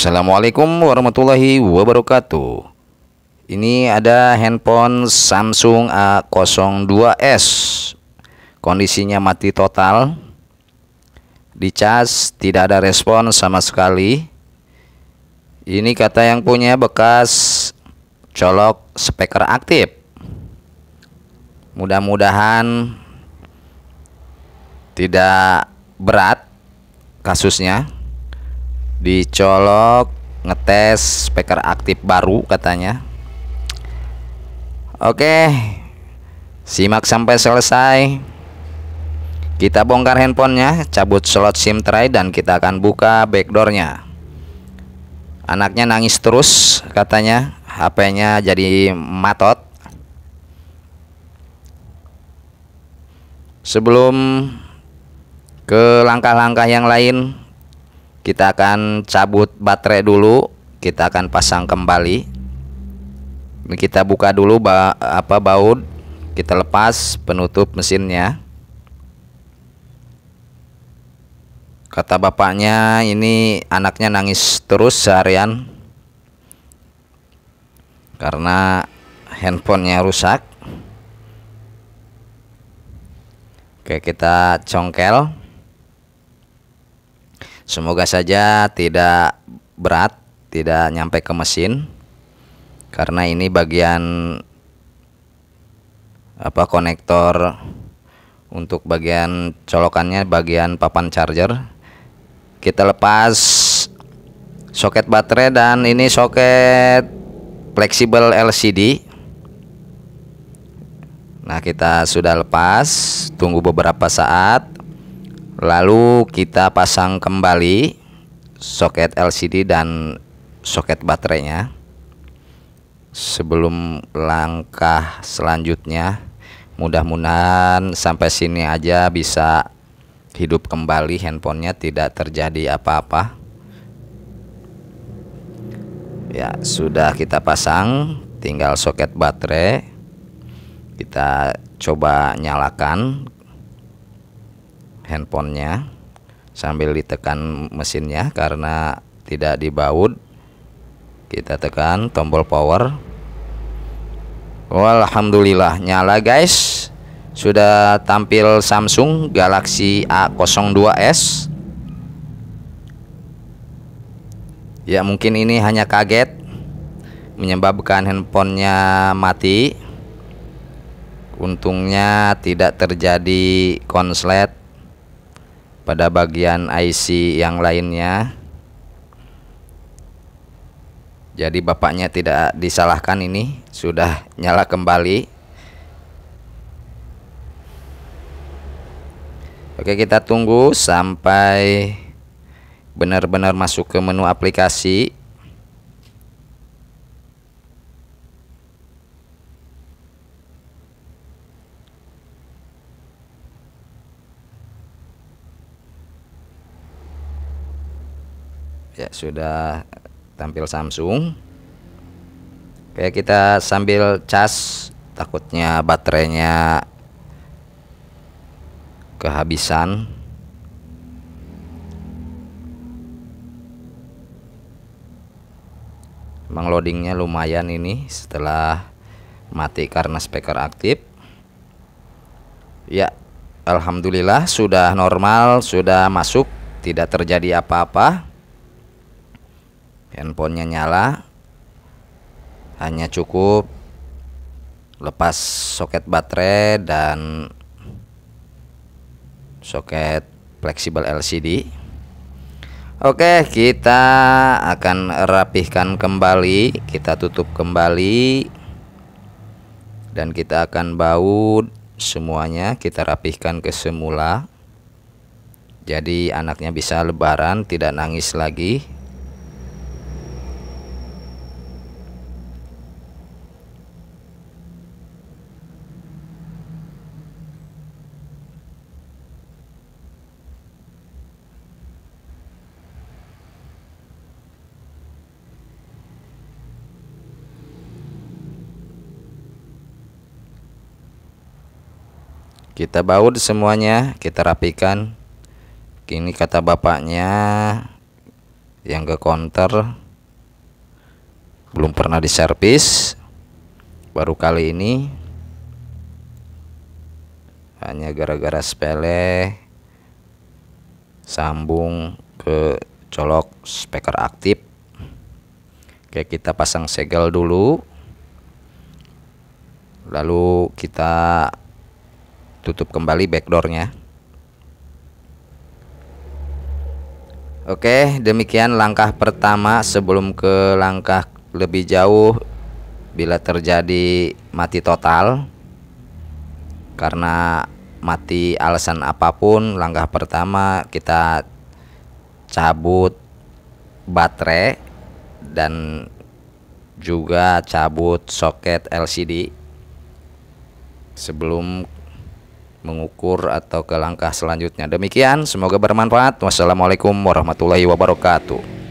Assalamualaikum warahmatullahi wabarakatuh Ini ada handphone Samsung A02s Kondisinya mati total Dicas tidak ada respon sama sekali Ini kata yang punya bekas colok speaker aktif Mudah-mudahan tidak berat kasusnya dicolok ngetes speaker aktif baru katanya oke simak sampai selesai kita bongkar handphonenya cabut slot sim tray dan kita akan buka backdoornya anaknya nangis terus katanya HP-nya jadi matot sebelum ke langkah-langkah yang lain kita akan cabut baterai dulu kita akan pasang kembali kita buka dulu ba apa baut kita lepas penutup mesinnya kata bapaknya ini anaknya nangis terus seharian karena handphonenya rusak oke kita congkel Semoga saja tidak berat, tidak nyampe ke mesin. Karena ini bagian apa konektor untuk bagian colokannya bagian papan charger. Kita lepas soket baterai dan ini soket fleksibel LCD. Nah, kita sudah lepas, tunggu beberapa saat lalu kita pasang kembali soket LCD dan soket baterainya sebelum langkah selanjutnya mudah-mudahan sampai sini aja bisa hidup kembali handphonenya tidak terjadi apa-apa ya sudah kita pasang tinggal soket baterai kita coba nyalakan handphonenya sambil ditekan mesinnya karena tidak dibaut kita tekan tombol power Alhamdulillah nyala guys sudah tampil Samsung Galaxy A02s ya mungkin ini hanya kaget menyebabkan handphonenya mati untungnya tidak terjadi konslet pada bagian IC yang lainnya jadi bapaknya tidak disalahkan ini sudah nyala kembali Oke kita tunggu sampai benar-benar masuk ke menu aplikasi ya sudah tampil Samsung oke kita sambil cas takutnya baterainya kehabisan mengloadingnya loadingnya lumayan ini setelah mati karena speaker aktif ya Alhamdulillah sudah normal sudah masuk tidak terjadi apa-apa handphonenya nyala hanya cukup lepas soket baterai dan soket fleksibel LCD Oke kita akan rapihkan kembali kita tutup kembali dan kita akan baut semuanya kita rapihkan ke semula jadi anaknya bisa lebaran tidak nangis lagi kita baut semuanya kita rapikan Kini kata bapaknya yang ke counter belum pernah diservis baru kali ini hanya gara-gara sepele sambung ke colok speaker aktif Oke kita pasang segel dulu lalu kita tutup kembali backdoornya Oke demikian langkah pertama sebelum ke langkah lebih jauh bila terjadi mati total karena mati alasan apapun langkah pertama kita cabut baterai dan juga cabut soket LCD sebelum mengukur atau ke langkah selanjutnya. Demikian, semoga bermanfaat. Wassalamualaikum warahmatullahi wabarakatuh.